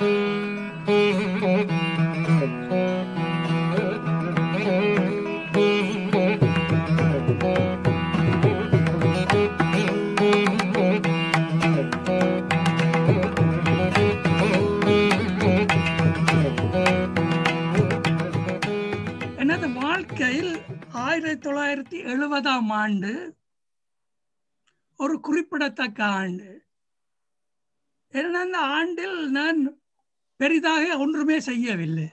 எனது வாழ்க்கையில் ஆயிரத்தி தொள்ளாயிரத்தி எழுபதாம் ஆண்டு ஒரு குறிப்பிடத்தக்க ஆண்டு ஏன்னா அந்த ஆண்டில் நான் பெரிதாக ஒன்றுமே செய்யவில்லை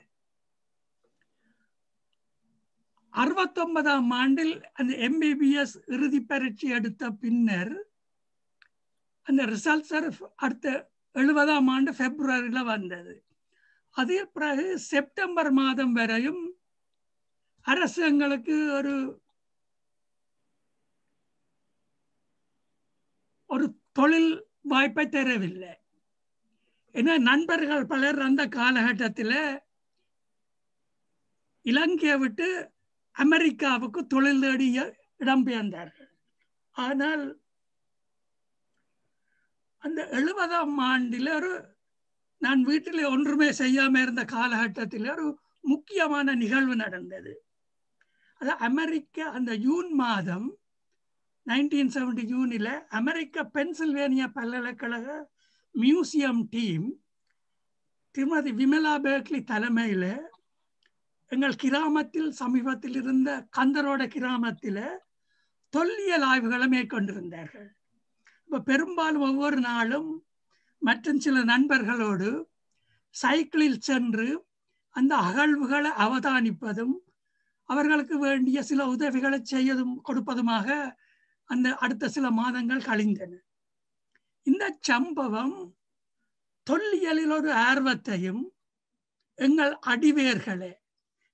அறுபத்தொன்பதாம் ஆண்டில் அந்த எம்பிபிஎஸ் இறுதி பரீட்சை எடுத்த பின்னர் அந்த ரிசல்ட்ஸ் அடுத்த எழுபதாம் ஆண்டு பிப்ரவரியில் வந்தது அதே பிறகு செப்டம்பர் மாதம் வரையும் அரசு எங்களுக்கு ஒரு ஒரு தொழில் வாய்ப்பை தரவில்லை ஏன்னா நண்பர்கள் பலர் அந்த காலகட்டத்தில் இலங்கையை விட்டு அமெரிக்காவுக்கு தொழில் தேடி இடம்பெயர்ந்தார்கள் ஆனால் அந்த எழுபதாம் ஆண்டில் ஒரு நான் வீட்டில் ஒன்றுமே செய்யாம இருந்த காலகட்டத்தில் ஒரு முக்கியமான நிகழ்வு நடந்தது அது அமெரிக்க அந்த ஜூன் மாதம் நைன்டீன் செவன்டி ஜூனில் அமெரிக்க பென்சில்வேனியா பல்கலைக்கழக மியூசியம் டீம் திருமதி விமலா பேக்லி தலைமையில் எங்கள் கிராமத்தில் சமீபத்தில் இருந்த கந்தரோட கிராமத்தில் தொல்லியல் ஆய்வுகளை மேற்கொண்டிருந்தார்கள் இப்போ பெரும்பாலும் ஒவ்வொரு நாளும் மற்றும் சில நண்பர்களோடு சைக்கிளில் சென்று அந்த அகழ்வுகளை அவதானிப்பதும் அவர்களுக்கு வேண்டிய சில உதவிகளை செய்யதும் கொடுப்பதுமாக அந்த அடுத்த சில மாதங்கள் கழிந்தன இந்த சம்பவம் தொல்லியலில் ஒரு ஆர்வத்தையும் எங்கள் அடிவேர்களே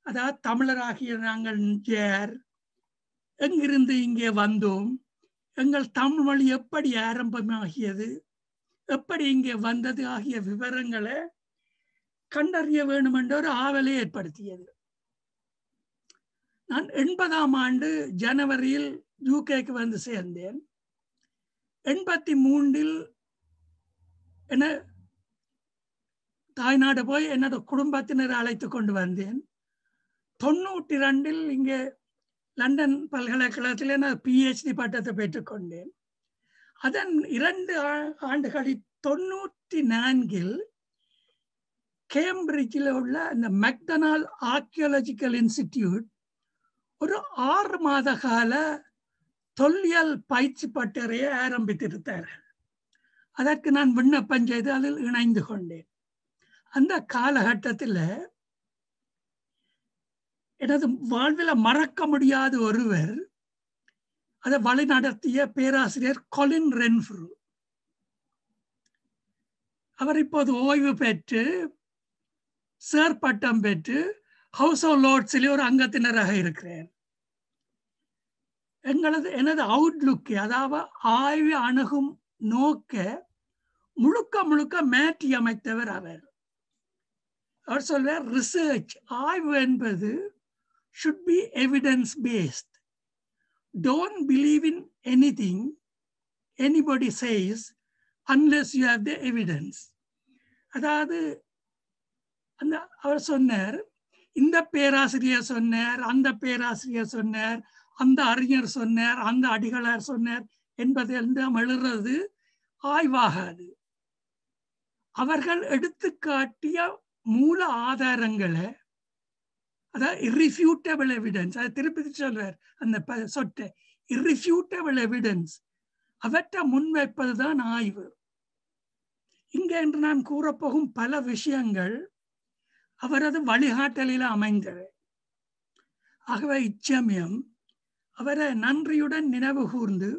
அதாவது தமிழராகிய நாங்கள் ஜேர் எங்கிருந்து இங்கே வந்தோம் எங்கள் தமிழ் மொழி எப்படி ஆரம்பமாகியது எப்படி இங்கே வந்தது ஆகிய விவரங்களை கண்டறிய வேண்டும் என்ற ஒரு ஆவலை ஏற்படுத்தியது நான் எண்பதாம் ஆண்டு ஜனவரியில் யூகேக்கு வந்து சேர்ந்தேன் எண்பத்தி மூன்றில் என்ன தாய்நாடு போய் என்னோட குடும்பத்தினர் அழைத்து கொண்டு வந்தேன் தொண்ணூற்றி ரெண்டில் இங்கே லண்டன் பல்கலைக்கழகத்தில் நான் பிஹெச்டி பட்டத்தை பெற்றுக்கொண்டேன் அதன் இரண்டு ஆண்டுகளில் தொண்ணூற்றி நான்கில் கேம்பிரிட்ஜில் உள்ள அந்த மெக்டனால் ஆர்கியோலஜிக்கல் இன்ஸ்டிடியூட் ஒரு ஆறு மாத கால தொல்லியல் பயிற்சி பட்டறையை ஆரம்பித்திருத்தார்கள் அதற்கு நான் விண்ணப்பம் செய்து அதில் இணைந்து கொண்டேன் அந்த காலகட்டத்தில் எனது வாழ்வில் மறக்க முடியாத ஒருவர் அதை வழிநடத்திய பேராசிரியர் கொலின் ரென்ஃப்ரூ அவர் இப்போது ஓய்வு பெற்று சேர் பட்டம் பெற்று ஹவுஸ் ஆஃப் லோட்ஸிலே ஒரு அங்கத்தினராக இருக்கிறேன் எங்களது எனது அவுட்லுக்கு அதாவது ஆய்வு அணுகும் நோக்க முழுக்க முழுக்க மாற்றி அமைத்தவர் அவர் அவர் சொல்வார் ரிசர்ச் ஆய்வு என்பது should be evidence based don't believe in anything anybody says unless you have the evidence அதாவது அந்த அவர் சொன்னார் இந்த பேராசிரியர் சொன்னார் அந்த பேராசிரியர் சொன்னார் அந்த அறிஞர் சொன்னார் அந்த அடிகளார் சொன்னார் என்பதை எல்லாம் எழுறது ஆய்வாகாது அவர்கள் எடுத்து காட்டிய மூல ஆதாரங்களை அதாவது இரிஃபியூட்டபிள் எவிடன்ஸ் அதை திருப்பி சொல்றார் அந்த சொட்டை இரிஃபியூட்டபிள் எவிடன்ஸ் அவற்றை முன்வைப்பதுதான் ஆய்வு இங்கே என்று நான் கூறப்போகும் பல விஷயங்கள் அவரது வழிகாட்டலில் அமைந்தவை ஆகவே இச்சமயம் அவரை நன்றியுடன் நினைவு கூர்ந்து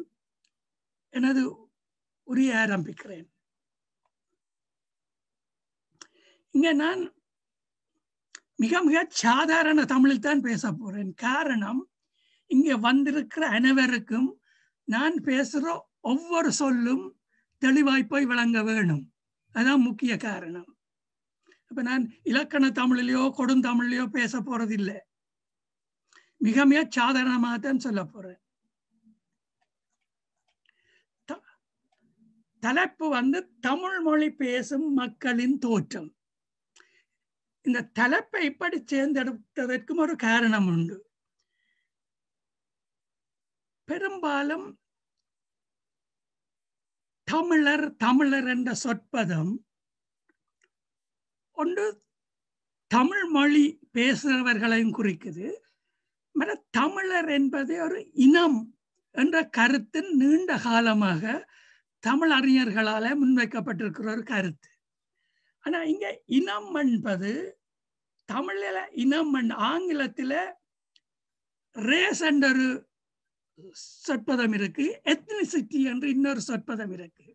எனது உரிய ஆரம்பிக்கிறேன் இங்க நான் மிக மிக சாதாரண தமிழில் தான் பேச போறேன் காரணம் இங்க வந்திருக்கிற அனைவருக்கும் நான் பேசுற ஒவ்வொரு சொல்லும் தெளிவாய்ப்பை விளங்க வேணும் அதான் முக்கிய காரணம் அப்ப நான் இலக்கண தமிழிலேயோ கொடுந்தமிழ்லையோ பேச போறதில்லை மிக மிக சாதாரணமாக தான் சொல்ல போறேன் தலைப்பு வந்து தமிழ் மொழி பேசும் மக்களின் தோற்றம் இந்த தலைப்பை இப்படி சேர்ந்தெடுத்ததற்கும் ஒரு காரணம் உண்டு பெரும்பாலும் தமிழர் தமிழர் என்ற சொற்பதம் ஒன்று தமிழ் மொழி பேசுகிறவர்களையும் குறிக்குது மற்ற தமிழர் என்பது ஒரு இனம் என்ற கருத்தின் நீண்ட காலமாக தமிழ் அறிஞர்களால முன்வைக்கப்பட்டிருக்கிற ஒரு கருத்து ஆனா இங்க இனம் என்பது தமிழில் இனம் ஆங்கிலத்தில ரேஸ் என்ற ஒரு சொற்பதம் இருக்கு எத்னிசிட்டி என்று இன்னொரு சொற்பதம் இருக்கு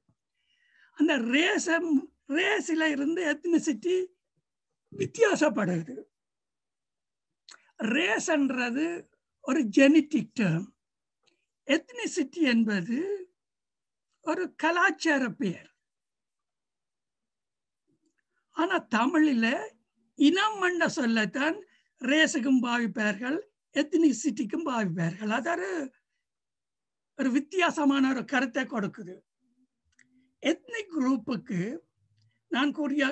அந்த ரேசம் ரேஸில் இருந்து எத்னிசிட்டி வித்தியாசப்படுது ரேஸ்ன்றது ஒரு ஜெனிட்டிக் டேர்ம் எத்னிசிட்டி என்பது ஒரு கலாச்சார பெயர் ஆனா தமிழில இனம் மண்ட சொல்லத்தான் ரேஸுக்கும் பாவிப்பார்கள் எத்னிசிட்டிக்கும் பாவிப்பார்கள் அதாவது ஒரு வித்தியாசமான ஒரு கருத்தை கொடுக்குது எத்னிக் குரூப்புக்கு நான் கூறிய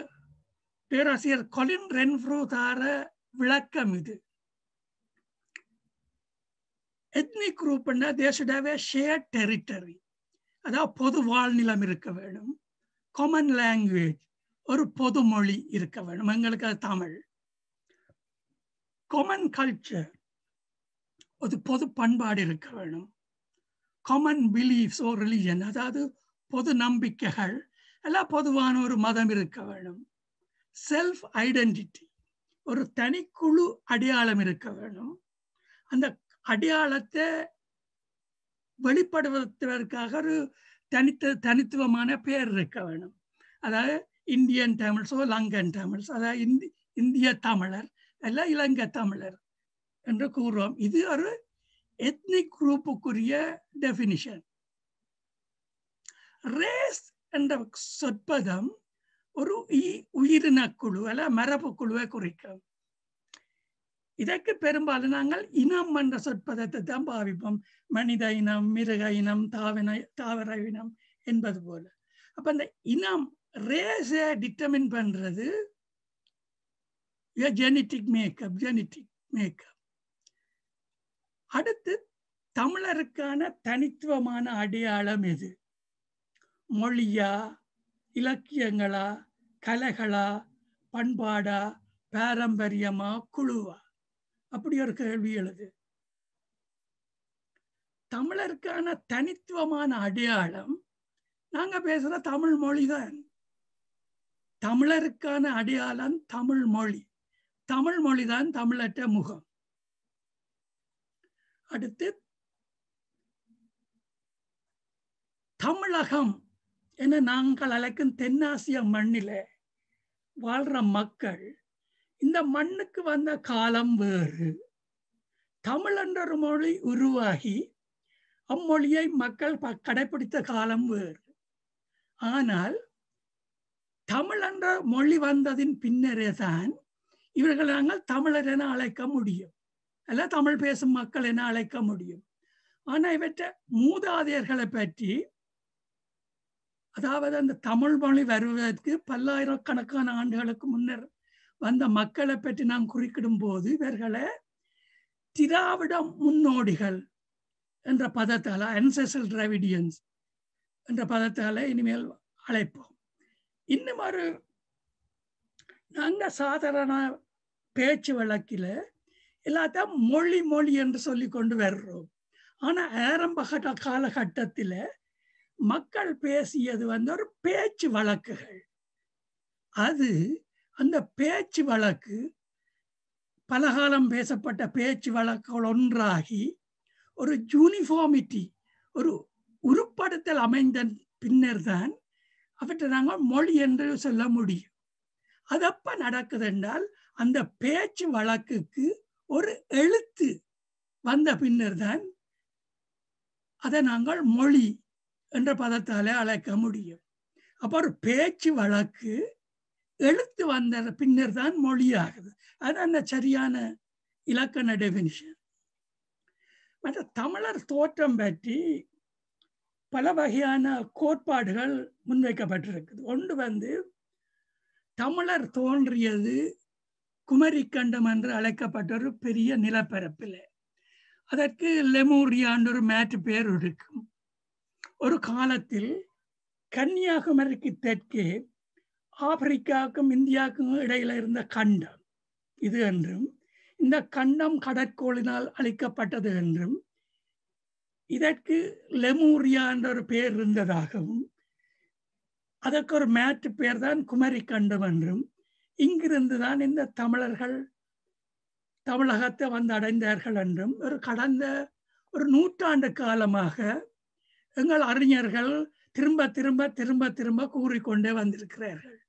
பேராசிரியர் கொலின் ரென்ஃப்ரோ தார விளக்கம் இது எத்னிக் குரூப்னா தே ஷேர் டெரிட்டரி அதாவது பொது வாழ்நிலம் இருக்க வேண்டும் காமன் லாங்குவேஜ் ஒரு பொது மொழி இருக்க வேண்டும் எங்களுக்கு அது தமிழ் காமன் கல்ச்சர் ஒரு பொது பண்பாடு இருக்க வேணும் காமன் பிலீஃப்ஸ் ஓ ரிலிஜன் அதாவது பொது நம்பிக்கைகள் எல்லாம் பொதுவான ஒரு மதம் இருக்க வேணும் செல்ஃப் ஐடென்டிட்டி ஒரு தனிக்குழு அடையாளம் இருக்க வேணும் அந்த அடையாளத்தை வெளிப்படுவதற்காக ஒரு தனித்த தனித்துவமான பேர் இருக்க வேணும் அதாவது இந்தியன் தமிழ்ஸோ லங்கன் தமிழ்ஸ் அதாவது இந்தி இந்திய தமிழர் அல்ல இலங்கை தமிழர் என்று கூறுவோம் இது ஒரு எத்னிக் குரூப்புக்குரிய டெஃபினிஷன் ரேஸ் என்ற சொற்பதம் ஒரு உயிரின குழு அல்ல மரபு குழுவை குறிக்கும் இதற்கு பெரும்பாலும் நாங்கள் இனம் என்ற சொற்பதத்தை தான் பாவிப்போம் மனித இனம் மிருக இனம் தாவின தாவர இனம் என்பது போல அப்ப அந்த இனம் ரேஸை டிட்டர்மின் பண்றது ஜெனிட்டிக் மேக்கப் ஜெனிட்டிக் மேக்கப் அடுத்து தமிழருக்கான தனித்துவமான அடையாளம் எது மொழியா இலக்கியங்களா கலைகளா பண்பாடா பாரம்பரியமா குழுவா அப்படி ஒரு கேள்வி எழுது தமிழருக்கான தனித்துவமான அடையாளம் நாங்க பேசுற தமிழ் மொழி தான் தமிழருக்கான அடையாளம் தமிழ் மொழி தமிழ் மொழிதான் தமிழற்ற முகம் அடுத்து தமிழகம் என நாங்கள் அழைக்கும் தென்னாசிய மண்ணில வாழ்ற மக்கள் இந்த மண்ணுக்கு வந்த காலம் வேறு தமிழ் என்ற ஒரு மொழி உருவாகி அம்மொழியை மக்கள் கடைபிடித்த காலம் வேறு ஆனால் தமிழ் என்ற மொழி வந்ததின் பின்னரே தான் இவர்கள் நாங்கள் தமிழர் என அழைக்க முடியும் அல்ல தமிழ் பேசும் மக்கள் என அழைக்க முடியும் ஆனால் இவற்றை மூதாதையர்களை பற்றி அதாவது அந்த தமிழ் மொழி வருவதற்கு பல்லாயிரக்கணக்கான ஆண்டுகளுக்கு முன்னர் வந்த மக்களை பற்றி நாம் குறிக்கிடும் போது இவர்களை திராவிட முன்னோடிகள் என்ற பதத்தால் அன்செசல் டிராவிடியன்ஸ் என்ற பதத்தால் இனிமேல் அழைப்போம் இன்னும் ஒரு நாங்கள் சாதாரண பேச்சு வழக்கில் எல்லாத்தையும் மொழி மொழி என்று சொல்லி கொண்டு வர்றோம் ஆனால் ஆரம்ப கட்ட காலகட்டத்தில் மக்கள் பேசியது வந்து ஒரு பேச்சு வழக்குகள் அது அந்த பேச்சு வழக்கு பலகாலம் பேசப்பட்ட பேச்சு வழக்குகள் ஒன்றாகி ஒரு யூனிஃபார்மிட்டி ஒரு உருப்படுத்தல் அமைந்த பின்னர் தான் அவற்றை நாங்கள் மொழி என்று சொல்ல முடியும் அதப்ப அப்ப நடக்குது என்றால் அந்த பேச்சு வழக்குக்கு ஒரு எழுத்து வந்த பின்னர் தான் அதை நாங்கள் மொழி என்ற பதத்தாலே அழைக்க முடியும் அப்போ ஒரு பேச்சு வழக்கு எழுத்து வந்த பின்னர் தான் மொழியாகுது அது அந்த சரியான இலக்கண டெபினிஷன் மற்ற தமிழர் தோற்றம் பற்றி பல வகையான கோட்பாடுகள் முன்வைக்கப்பட்டிருக்குது ஒன்று வந்து தமிழர் தோன்றியது குமரிக்கண்டம் என்று அழைக்கப்பட்ட ஒரு பெரிய நிலப்பரப்பில் அதற்கு லெமூரியான்னு ஒரு மேட்டு பேர் இருக்கும் ஒரு காலத்தில் கன்னியாகுமரிக்கு தெற்கே ஆப்பிரிக்காவுக்கும் இந்தியாவுக்கும் இடையில இருந்த கண்டம் இது என்றும் இந்த கண்டம் கடற்கோளினால் அளிக்கப்பட்டது என்றும் இதற்கு லெமூரியா என்ற ஒரு பெயர் இருந்ததாகவும் அதற்கு ஒரு மேட்டு பெயர் தான் குமரி கண்டம் என்றும் இங்கிருந்து தான் இந்த தமிழர்கள் தமிழகத்தை வந்து அடைந்தார்கள் என்றும் ஒரு கடந்த ஒரு நூற்றாண்டு காலமாக எங்கள் அறிஞர்கள் திரும்ப திரும்ப திரும்ப திரும்ப கூறிக்கொண்டே வந்திருக்கிறார்கள்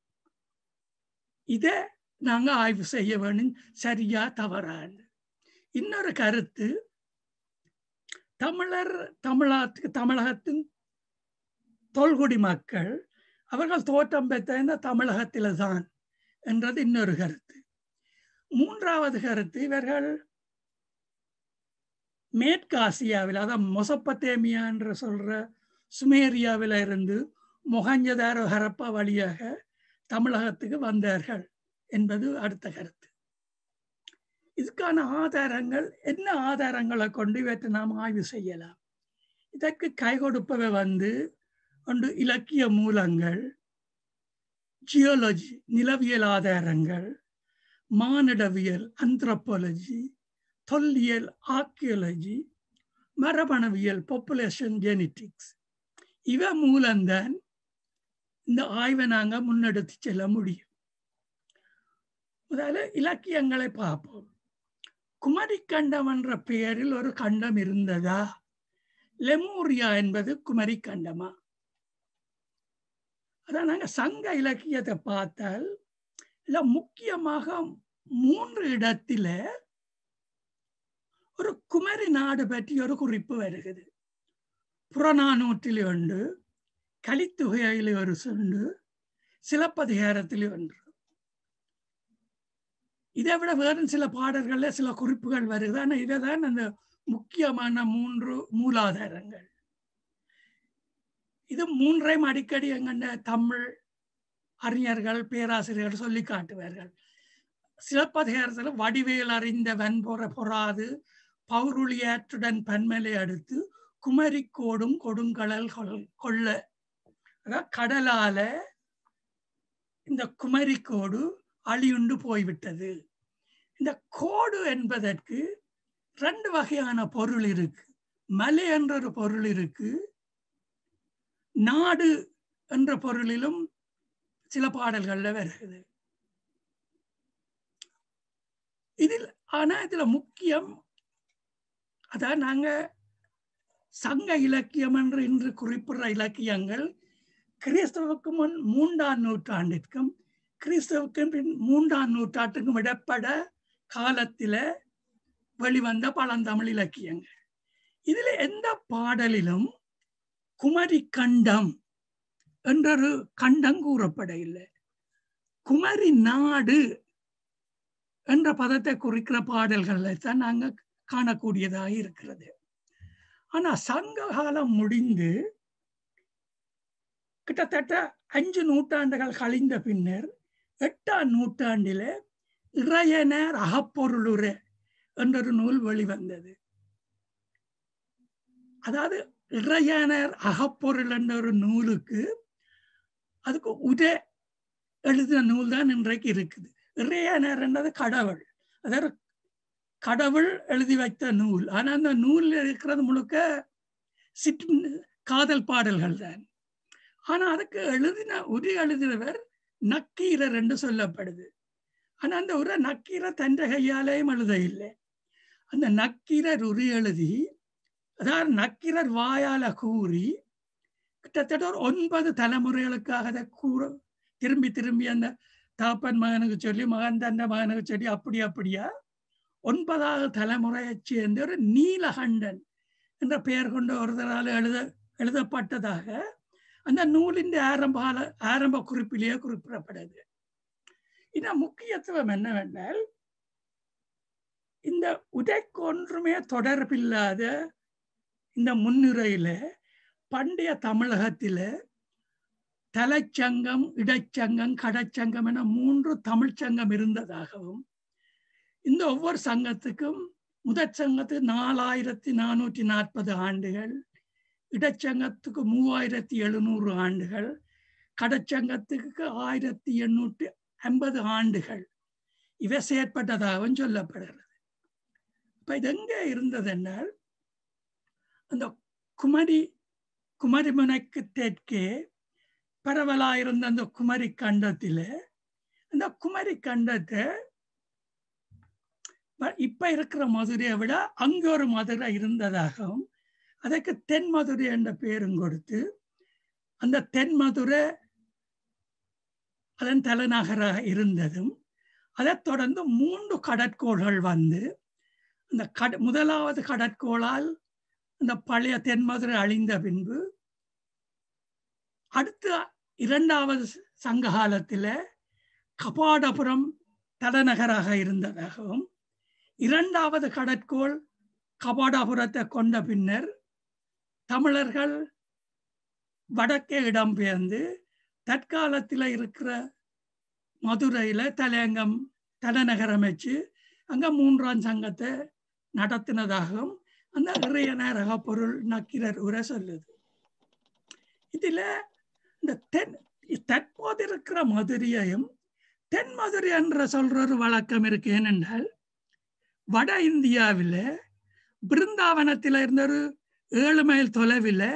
இதை நாங்கள் ஆய்வு செய்ய வேணும் சரியா தவறான்னு இன்னொரு கருத்து தமிழர் தமிழகத்துக்கு தமிழகத்தின் தொல்குடி மக்கள் அவர்கள் தோற்றம் பெற்ற தமிழகத்தில தான் என்றது இன்னொரு கருத்து மூன்றாவது கருத்து இவர்கள் மேற்காசியாவில் ஆசியாவில் அதான் என்று சொல்ற சுமேரியாவில் இருந்து மொஹஞ்சதாரோ ஹரப்பா வழியாக தமிழகத்துக்கு வந்தார்கள் என்பது அடுத்த கருத்து இதுக்கான ஆதாரங்கள் என்ன ஆதாரங்களை கொண்டு இவற்றை நாம் ஆய்வு செய்யலாம் இதற்கு கை கொடுப்பவை வந்து ஒன்று இலக்கிய மூலங்கள் ஜியோலஜி நிலவியல் ஆதாரங்கள் மானிடவியல் அந்த்ரப்பாலஜி தொல்லியல் ஆர்கியோலஜி மரபணவியல் பாப்புலேஷன் ஜெனிட்டிக்ஸ் இவ மூலம்தான் இந்த ஆய்வை நாங்க முன்னெடுத்து செல்ல முடியும் முதல்ல இலக்கியங்களை பார்ப்போம் குமரி கண்டம் என்ற பெயரில் ஒரு கண்டம் இருந்ததா லெமூரியா என்பது குமரி கண்டமா அதான் நாங்கள் சங்க இலக்கியத்தை பார்த்தால் இல்லை முக்கியமாக மூன்று இடத்துல ஒரு குமரி நாடு பற்றி ஒரு குறிப்பு வருகிறது புறநானூற்றில் ஒன்று கலித்துகையிலே ஒரு சொல்லு சிலப்பதிகாரத்திலே ஒன்று இதை விட வேறும் சில பாடல்கள்ல சில குறிப்புகள் வருது ஆனால் இதை தான் அந்த முக்கியமான மூன்று மூலாதாரங்கள் இது மூன்றையும் அடிக்கடி எங்கண்ட தமிழ் அறிஞர்கள் பேராசிரியர்கள் சொல்லி காட்டுவார்கள் சிலப்பதிகாரத்தில் வடிவேல் அறிந்த வன்பொற பொறாது பௌருளியாற்றுடன் பன்மலை அடுத்து குமரிக்கோடும் கொடுங்கடல் கொள்ள அதான் கடலால இந்த குமரி கோடு அழியுண்டு போய்விட்டது இந்த கோடு என்பதற்கு ரெண்டு வகையான பொருள் இருக்கு மலை என்ற ஒரு பொருள் இருக்கு நாடு என்ற பொருளிலும் சில பாடல்கள்ல வருகிறது இதில் ஆனா இதுல முக்கியம் அதான் நாங்க சங்க இலக்கியம் என்று இன்று குறிப்பிடுற இலக்கியங்கள் கிறிஸ்தவுக்கு முன் மூன்றாம் நூற்றாண்டிற்கும் கிறிஸ்தவுக்கு பின் மூன்றாம் நூற்றாண்டுக்கும் இடப்பட காலத்தில வெளிவந்த பழந்தமிழ் இலக்கியங்கள் இதுல எந்த பாடலிலும் குமரி கண்டம் என்றொரு கண்டம் கூறப்பட இல்லை குமரி நாடு என்ற பதத்தை குறிக்கிற பாடல்களை தான் நாங்கள் காணக்கூடியதாக இருக்கிறது ஆனா சங்க காலம் முடிந்து கிட்டத்தட்ட அஞ்சு நூற்றாண்டுகள் கழிந்த பின்னர் எட்டாம் நூற்றாண்டிலே இறையனர் அகப்பொருளுரு என்றொரு நூல் வெளிவந்தது அதாவது இறையனர் அகப்பொருள் என்ற ஒரு நூலுக்கு அதுக்கு உத எழுதின நூல் தான் இன்றைக்கு இருக்குது இறையனர் என்றது கடவுள் அதாவது கடவுள் எழுதி வைத்த நூல் ஆனா அந்த நூலில் இருக்கிறது முழுக்க சிற்று காதல் பாடல்கள் தான் ஆனா அதுக்கு எழுதின உரி எழுதினவர் நக்கீரர் என்று சொல்லப்படுது ஆனா அந்த உரை நக்கீரை தன் கையாலேயும் எழுத இல்லை அந்த நக்கீரர் உரி எழுதி அதாவது நக்கீரர் வாயால கூறி கிட்டத்தட்ட ஒரு ஒன்பது தலைமுறைகளுக்காக அதை கூற திரும்பி திரும்பி அந்த தாப்பன் மகனுக்கு சொல்லி மகன் தந்த மகனுக்கு சொல்லி அப்படி அப்படியா ஒன்பதாவது தலைமுறையை சேர்ந்த ஒரு நீலகண்டன் என்ற பெயர் கொண்ட ஒருத்தரால் எழுத எழுதப்பட்டதாக அந்த நூலின் ஆரம்ப ஆரம்ப குறிப்பிலேயே குறிப்பிடப்படுது இந்த முக்கியத்துவம் என்னவென்றால் இந்த உதைக்கு கொன்றுமே தொடர்பில்லாத இந்த முன்னுரையில பண்டைய தமிழகத்தில தலைச்சங்கம் இடச்சங்கம் கடச்சங்கம் என மூன்று தமிழ்ச்சங்கம் இருந்ததாகவும் இந்த ஒவ்வொரு சங்கத்துக்கும் முதற் சங்கத்துக்கு நாலாயிரத்தி நானூற்றி நாற்பது ஆண்டுகள் இடச்சங்கத்துக்கு மூவாயிரத்தி எழுநூறு ஆண்டுகள் கடச்சங்கத்துக்கு ஆயிரத்தி எண்ணூற்றி ஐம்பது ஆண்டுகள் இவை செயற்பட்டதாகவும் சொல்லப்படுகிறது இப்போ இது எங்கே இருந்ததென்றால் அந்த குமரி குமரிமுனைக்கு தெற்கே பரவலாயிருந்த அந்த குமரி கண்டத்தில் அந்த குமரி கண்டத்தை இப்ப இருக்கிற மதுரையை விட அங்கே ஒரு மதுரை இருந்ததாகவும் அதற்கு தென்மதுரை என்ற பேரும் கொடுத்து அந்த தென்மதுரை அதன் தலைநகராக இருந்ததும் அதைத் தொடர்ந்து மூன்று கடற்கோள்கள் வந்து அந்த கட முதலாவது கடற்கோளால் அந்த பழைய தென்மதுரை அழிந்த பின்பு அடுத்த இரண்டாவது சங்க காலத்தில் கபாடபுரம் தலைநகராக இருந்ததாகவும் இரண்டாவது கடற்கோள் கபாடபுரத்தை கொண்ட பின்னர் தமிழர்கள் வடக்கே இடம்பெயர்ந்து தற்காலத்தில் இருக்கிற மதுரையில் தலையங்கம் தலைநகர் அமைச்சு அங்கே மூன்றாம் சங்கத்தை நடத்தினதாகவும் அந்த இறைய நேரக பொருள் நக்கிரர் உரை சொல்லுது இதில் இந்த தென் தற்போது இருக்கிற மதுரையையும் தென் மதுரை என்ற சொல்ற ஒரு வழக்கம் இருக்கு ஏனென்றால் வட இந்தியாவில் பிருந்தாவனத்தில் இருந்த ஒரு ஏழு மைல் தொலைவில்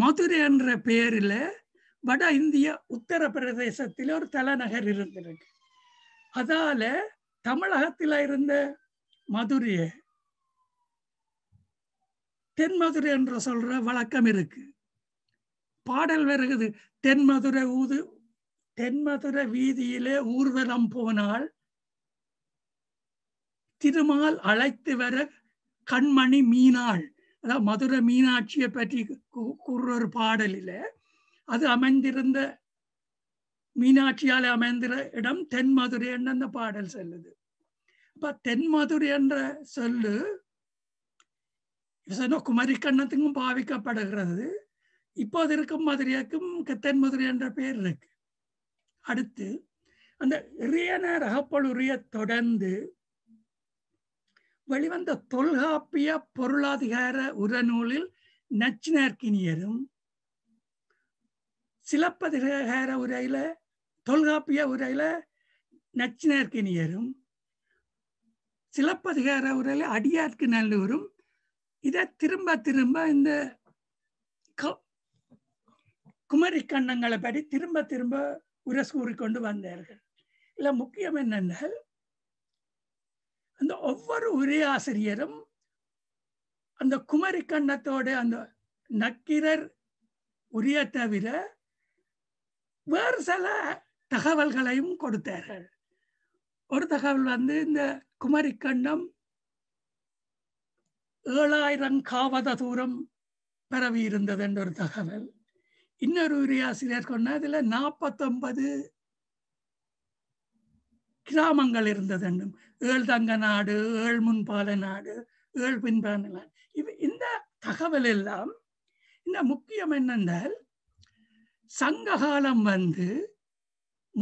மதுரை என்ற பெயரில் வட இந்திய உத்தரப்பிரதேசத்தில் ஒரு தலைநகர் இருந்திருக்கு அதால தமிழகத்தில் இருந்த மதுரையை தென் மதுரை என்று சொல்ற வழக்கம் இருக்கு பாடல் வருகிறது தென் மதுரை ஊது தென் மதுரை வீதியிலே ஊர்வலம் போனால் திருமால் அழைத்து வர கண்மணி மீனாள் அதாவது மதுரை மீனாட்சியை பற்றி கூறுற ஒரு பாடலில் அது அமைந்திருந்த மீனாட்சியால் அமைந்திர இடம் தென் மதுரை என்ற அந்த பாடல் செல்லுது அப்ப தென் மதுரை என்ற சொல்லு குமரிக்கண்ணத்துக்கும் பாவிக்கப்படுகிறது இப்போ அது இருக்கும் மதுரைக்கும் தென் மதுரை என்ற பெயர் இருக்கு அடுத்து அந்த இறையன அகப்பளுரிய தொடர்ந்து வெளிவந்த தொல்காப்பிய பொருளாதிகார உரநூலில் நச்சினார்கினியரும் சிலப்பதிகார உரையில தொல்காப்பிய உரையில நச்சினார்கினியரும் சிலப்பதிகார உரையில அடியார்க்கு நல்லூரும் இதை திரும்ப திரும்ப இந்த குமரி கண்ணங்களை படி திரும்ப திரும்ப உரசூறி கொண்டு வந்தார்கள் இல்லை முக்கியம் என்னென்னால் அந்த ஒவ்வொரு உரையாசிரியரும் அந்த குமரி கண்ணத்தோட அந்த நக்கீரர் உரிய தவிர வேறு சில தகவல்களையும் கொடுத்தார்கள் ஒரு தகவல் வந்து இந்த குமரி கண்ணம் ஏழாயிரம் காவத தூரம் பரவி இருந்தது என்ற ஒரு தகவல் இன்னொரு உரியாசிரியர் கொண்ட இதுல நாற்பத்தொன்பது கிராமங்கள் இருந்தது என்றும் ஏழ் தங்க நாடு ஏழ் முன்பால நாடு ஏழ் பின்பால நாடு இவ இந்த தகவல் எல்லாம் இந்த முக்கியம் என்னென்றால் சங்ககாலம் வந்து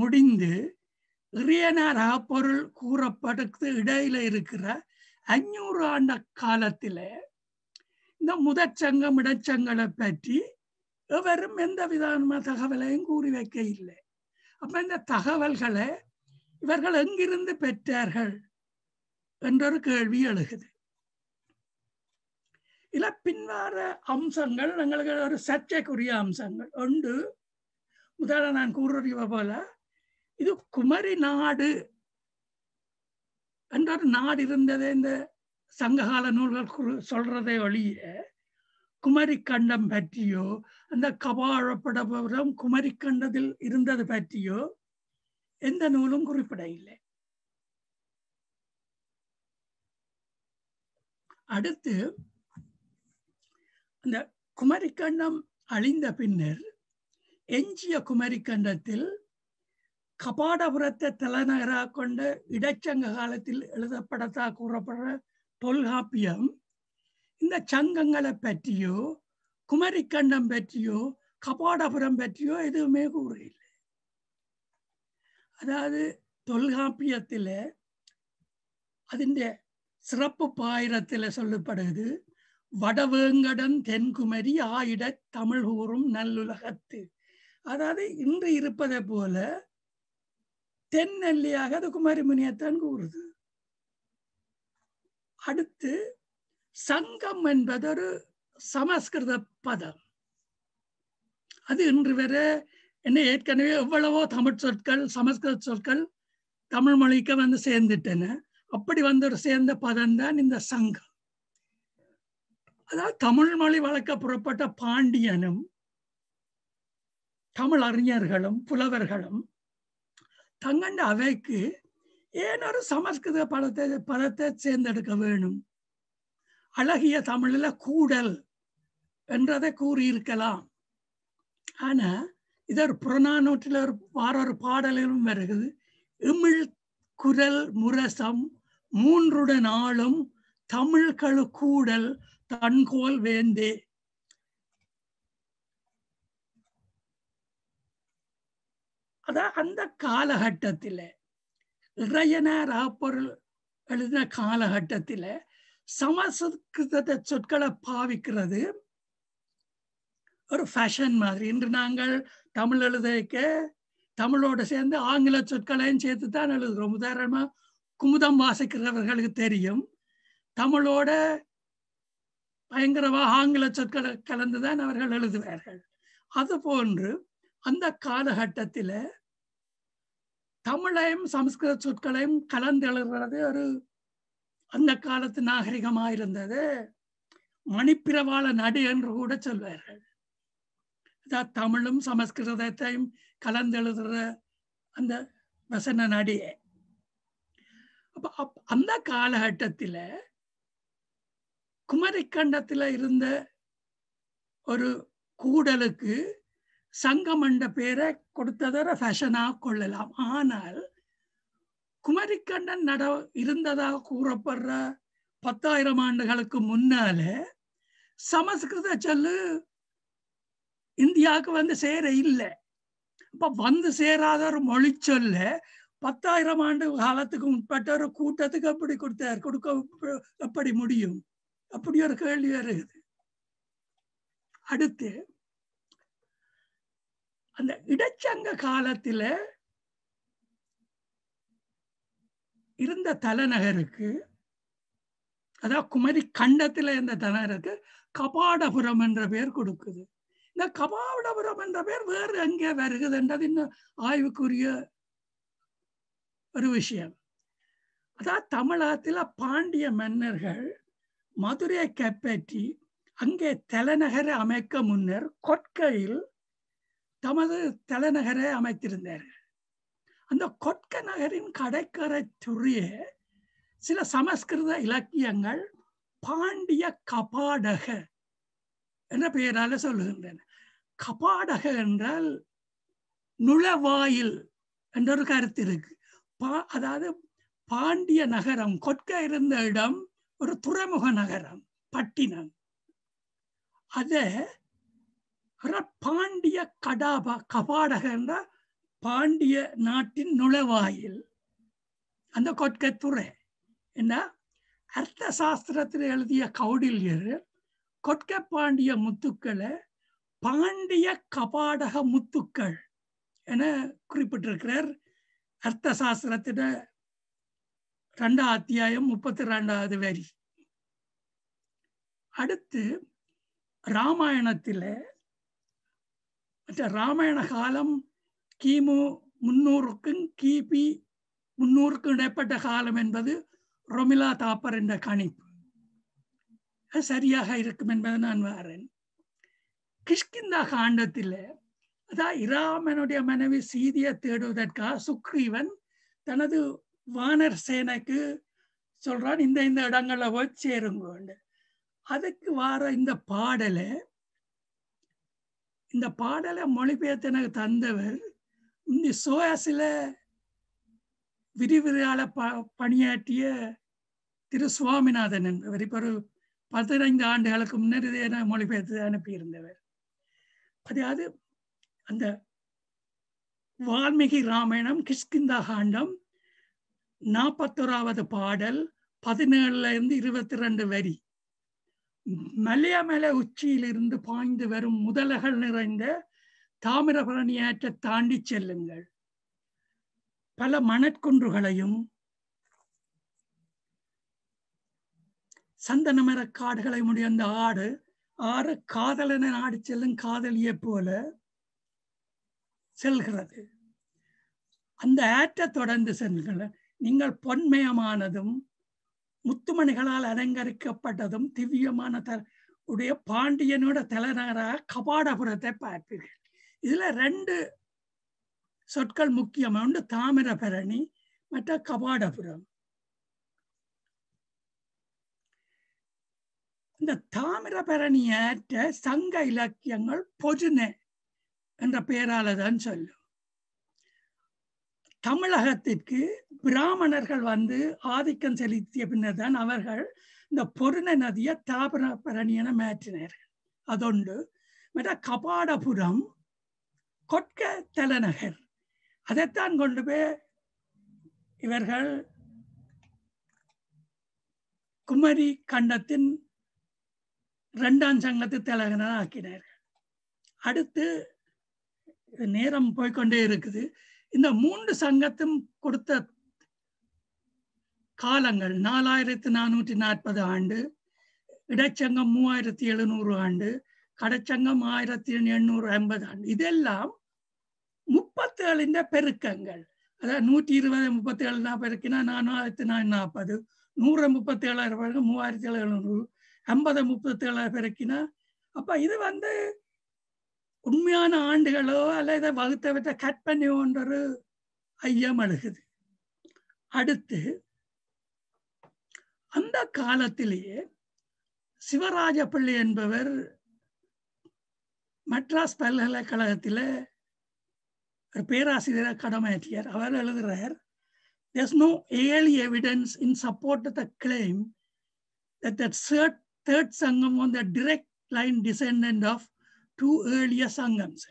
முடிந்து இறையனார் பொருள் கூறப்படுத்து இடையில இருக்கிற அஞ்சூறு ஆண்ட காலத்தில இந்த முதற் சங்கம் இடச்சங்களை பற்றி எவரும் எந்த விதமான தகவலையும் கூறி வைக்க இல்லை அப்ப இந்த தகவல்களை இவர்கள் எங்கிருந்து பெற்றார்கள் என்றொரு கேள்வி எழுகுது இல்ல பின்வார அம்சங்கள் எங்களுக்கு ஒரு சர்ச்சைக்குரிய அம்சங்கள் ஒன்று முதல்ல நான் கூறுறிவ போல இது குமரி நாடு என்ற ஒரு நாடு இருந்ததே இந்த சங்ககால நூல்கள் சொல்றதை ஒழிய குமரி கண்டம் பற்றியோ அந்த கபாழப்படபுரம் குமரி கண்டத்தில் இருந்தது பற்றியோ எந்த நூலும் குறிப்பிட இல்லை அடுத்து அந்த குமரிக்கண்டம் அழிந்த பின்னர் எஞ்சிய குமரிக்கண்டத்தில் கபாடபுரத்தை தலைநகராக கொண்ட இடச்சங்க காலத்தில் எழுதப்படத்தா கூறப்படுற தொல்காப்பியம் இந்த சங்கங்களை பற்றியோ குமரிக்கண்டம் பற்றியோ கபாடபுரம் பற்றியோ எதுவுமே கூறுகிறது அதாவது தொல்காப்பியத்தில் அதிண்ட சிறப்பு பாயிரத்தில் சொல்லப்படுது வடவேங்கடன் தென்குமரி ஆயிட தமிழ் கூறும் நல்லுலகத்து அதாவது இன்று இருப்பதை போல தென்னெல்லியாக அது குமரி முனியத்தான் கூறுது அடுத்து சங்கம் என்பது ஒரு சமஸ்கிருத பதம் அது இன்று வரை என்ன ஏற்கனவே எவ்வளவோ தமிழ் சொற்கள் சமஸ்கிருத சொற்கள் தமிழ் மொழிக்கு வந்து சேர்ந்துட்டன அப்படி வந்து ஒரு சேர்ந்த பதம் தான் இந்த சங்கம் அதாவது தமிழ் மொழி வளர்க்க புறப்பட்ட பாண்டியனும் தமிழ் அறிஞர்களும் புலவர்களும் தங்கண்ட அவைக்கு ஏனொரு சமஸ்கிருத படத்தை பதத்தை சேர்ந்தெடுக்க வேணும் அழகிய தமிழில் கூடல் என்றதை கூறியிருக்கலாம் ஆனால் இதர் புறநானூற்றில் ஒரு வார பாடலும் வருகிறது இமிழ் குரல் முரசம் மூன்றுடன் ஆளும் தமிழ்கழு கூடல் தன்கோல் வேந்தே அதான் அந்த காலகட்டத்தில் இறையனார் ஆப்பொருள் எழுதின காலகட்டத்தில் சமஸ்கிருதத்தை சொற்களை பாவிக்கிறது ஒரு ஃபேஷன் மாதிரி இன்று நாங்கள் தமிழ் எழுதக்க தமிழோட சேர்ந்து ஆங்கில சொற்களையும் சேர்த்து தான் எழுதுகிறோம் உதாரணமாக குமுதம் வாசிக்கிறவர்களுக்கு தெரியும் தமிழோட பயங்கரமாக ஆங்கில சொற்களை கலந்து தான் அவர்கள் எழுதுவார்கள் அது போன்று அந்த காலகட்டத்தில் தமிழையும் சமஸ்கிருத சொற்களையும் கலந்து எழுதுறது ஒரு அந்த காலத்து நாகரிகமாக இருந்தது மணிப்பிரவாள நடு என்று கூட சொல்வார்கள் தமிழும் சமஸ்கிருதத்தையும் கலந்தெழுதுற அந்த வசன நடிகை அப்ப அந்த காலகட்டத்தில் குமரிக்கண்டத்தில் இருந்த ஒரு கூடலுக்கு சங்கம் என்ற பேரை கொடுத்ததர ஃபேஷனாக கொள்ளலாம் ஆனால் குமரிக்கண்டன் நட இருந்ததாக கூறப்படுற பத்தாயிரம் ஆண்டுகளுக்கு முன்னால சமஸ்கிருத சொல்லு இந்தியாவுக்கு வந்து சேர இல்லை இப்ப வந்து சேராத ஒரு மொழி சொல்ல பத்தாயிரம் ஆண்டு காலத்துக்கு உட்பட்ட ஒரு கூட்டத்துக்கு எப்படி கொடுத்தார் கொடுக்க எப்படி முடியும் அப்படி ஒரு கேள்வி வருகிறது அடுத்து அந்த இடச்சங்க காலத்துல இருந்த தலைநகருக்கு அதாவது குமரி கண்டத்துல இருந்த தலைநகருக்கு கபாடபுரம் என்ற பெயர் கொடுக்குது இந்த கபாவிடபுரம் என்ற பேர் வேறு எங்கே வருகிறது என்றது இன்னும் ஆய்வுக்குரிய ஒரு விஷயம் அதாவது தமிழகத்தில் பாண்டிய மன்னர்கள் மதுரையை கைப்பற்றி அங்கே தலைநகரை அமைக்க முன்னர் கொற்கையில் தமது தலைநகரை அமைத்திருந்தார்கள் அந்த கொற்க நகரின் கடைக்கரை துறைய சில சமஸ்கிருத இலக்கியங்கள் பாண்டிய கபாடக என்ற பெயரால சொல்லுகின்றன கபாடக என்றால் நுழவாயில் என்ற ஒரு கருத்து இருக்கு பா அதாவது பாண்டிய நகரம் கொட்க இருந்த இடம் ஒரு துறைமுக நகரம் பட்டினம் அத பாண்டிய கடாப கபாடக என்ற பாண்டிய நாட்டின் நுழைவாயில் அந்த கொட்கை துறை என்ன அர்த்த சாஸ்திரத்தில் எழுதிய கௌடில்யர் கொட்கை பாண்டிய முத்துக்களை பாண்டிய கபாடக முத்துக்கள் என குறிப்பிட்டிருக்கிறார் அர்த்த சாஸ்திரத்திட ரெண்டாம் அத்தியாயம் முப்பத்தி ரெண்டாவது வரி அடுத்து ராமாயணத்தில் மற்ற ராமாயண காலம் கிமு முன்னூறுக்கும் கிபி முன்னூறுக்கும் இடைப்பட்ட காலம் என்பது ரொமிலா தாப்பர் என்ற கணிப்பு சரியாக இருக்கும் என்பதை நான் வரேன் கிஷ்கிந்தா காண்டத்தில் அதான் இராமனுடைய மனைவி சீதியை தேடுவதற்காக சுக்ரீவன் தனது வானர் சேனைக்கு சொல்றான் இந்த இந்த இடங்கள்ல போய் சேருங்க அதுக்கு வார இந்த பாடலை இந்த பாடலை மொழிபெயர்த்த எனக்கு தந்தவர் இந்த சோயாசில விரிவிரியால ப பணியாற்றிய திரு சுவாமிநாதன் என்பவர் இப்போ ஒரு பதினைந்து ஆண்டுகளுக்கு முன்னர் இதை மொழிபெயர்த்து அனுப்பியிருந்தவர் அதாவது அந்த வால்மீகி ராமாயணம் கிஷ்கிந்தா காண்டம் நாற்பத்தோராவது பாடல் பதினேழுல இருந்து இருபத்தி ரெண்டு வரி மலையமலை உச்சியிலிருந்து பாய்ந்து வரும் முதலகள் நிறைந்த தாமிரபரணி ஆற்றை தாண்டி செல்லுங்கள் பல மணற்குன்றுகளையும் சந்தனமரக் காடுகளை முடிந்த ஆடு ஆறு காதலனை நாடி செல்லும் காதலியை போல செல்கிறது அந்த ஆற்ற தொடர்ந்து செல்கிற நீங்கள் பொன்மயமானதும் முத்துமணிகளால் அலங்கரிக்கப்பட்டதும் திவ்யமான த உடைய பாண்டியனோட தலைநகராக கபாடபுரத்தை பார்ப்பீர்கள் இதுல ரெண்டு சொற்கள் முக்கியமாக ஒன்று தாமிரபரணி மற்ற கபாடபுரம் இந்த தாமிரபரணி ஏற்ற சங்க இலக்கியங்கள் பொதுனே என்ற பெயரால தான் சொல்லும் தமிழகத்திற்கு பிராமணர்கள் வந்து ஆதிக்கம் செலுத்திய பின்னர் தான் அவர்கள் இந்த பொருண நதியை தாமிரபரணி என மாற்றினார்கள் அதொண்டு மற்ற கபாடபுரம் கொட்க தலைநகர் அதைத்தான் கொண்டு போய் இவர்கள் குமரி கண்டத்தின் ரெண்டாம் சங்கத்து தலைவனாக ஆக்கினார்கள் அடுத்து நேரம் போய்கொண்டே இருக்குது இந்த மூன்று சங்கத்தும் கொடுத்த காலங்கள் நாலாயிரத்தி நானூற்றி நாற்பது ஆண்டு இடைச்சங்கம் மூவாயிரத்தி எழுநூறு ஆண்டு கடைச்சங்கம் ஆயிரத்தி எண்ணூறு ஐம்பது ஆண்டு இதெல்லாம் முப்பத்தேழுன்ற பெருக்கங்கள் அதாவது நூற்றி இருபது முப்பத்தி ஏழு பெருக்கினா நாலாயிரத்தி நாற்பது நூறு முப்பத்தி ஏழாயிரம் பேருக்கு மூவாயிரத்தி எழுநூறு ஐம்பது முப்பத்தேழாக பிறக்கினா அப்ப இது வந்து உண்மையான ஆண்டுகளோ அல்ல இதை வகுத்தவற்றை கட் பண்ணியோன்றது ஐயம் அழுகுது அடுத்து அந்த காலத்திலேயே சிவராஜ பிள்ளை என்பவர் மெட்ராஸ் பல்கலைக்கழகத்தில் ஒரு பேராசிரியராக கடமையாற்றியார் அவர் எழுதுகிறார் there's no early evidence in support of the claim that that third Sangam on the direct line descendant of two earlier Sangams.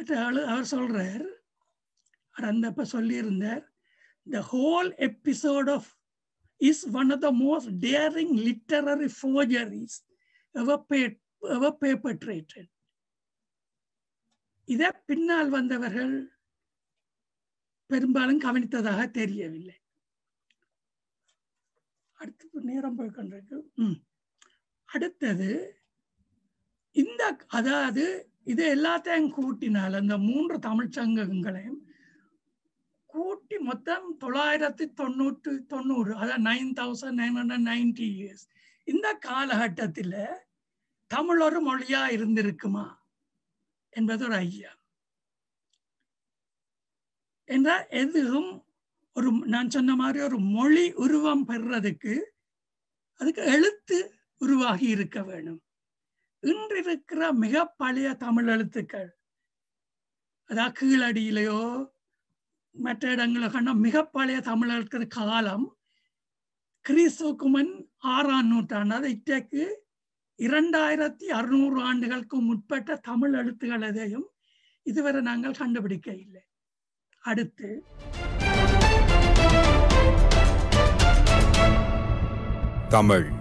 But அவள் அவர் சொல்றார் அந்தப்ப சொல்லியிருந்தார் the whole episode of is one of the most daring literary forgeries ever perpetrated இதை பின்னால் வந்தவர்கள் பெரும்பாலும் கவனித்ததாக தெரியவில்லை அடுத்தது நேரம் போய் கொண்டிருக்கு ம் அடுத்தது இந்த அதாவது இது எல்லாத்தையும் கூட்டினால் இந்த மூன்று தமிழ் சங்கங்களையும் கூட்டி மொத்தம் தொள்ளாயிரத்தி தொண்ணூற்று தொண்ணூறு அதாவது nine thousand nine hundred ninety years இந்த காலகட்டத்தில் தமிழ் ஒரு மொழியா இருந்திருக்குமா என்பது ஒரு ஐயா என்றால் எதுவும் ஒரு நான் சொன்ன மாதிரி ஒரு மொழி உருவம் பெறுறதுக்கு அதுக்கு எழுத்து உருவாகி இருக்க வேணும் இன்றிருக்கிற மிக பழைய தமிழ் எழுத்துக்கள் அதா கீழடியிலையோ மற்ற இடங்களோ கண்ட மிக பழைய தமிழ் எழுத்து காலம் கிறிஸ்துக்குமன் ஆறாம் நூற்றாண்டு அதை இத்தேக்கு இரண்டாயிரத்தி அறுநூறு ஆண்டுகளுக்கு முற்பட்ட தமிழ் எழுத்துக்கள் எதையும் இதுவரை நாங்கள் கண்டுபிடிக்க இல்லை அடுத்து தமிழ்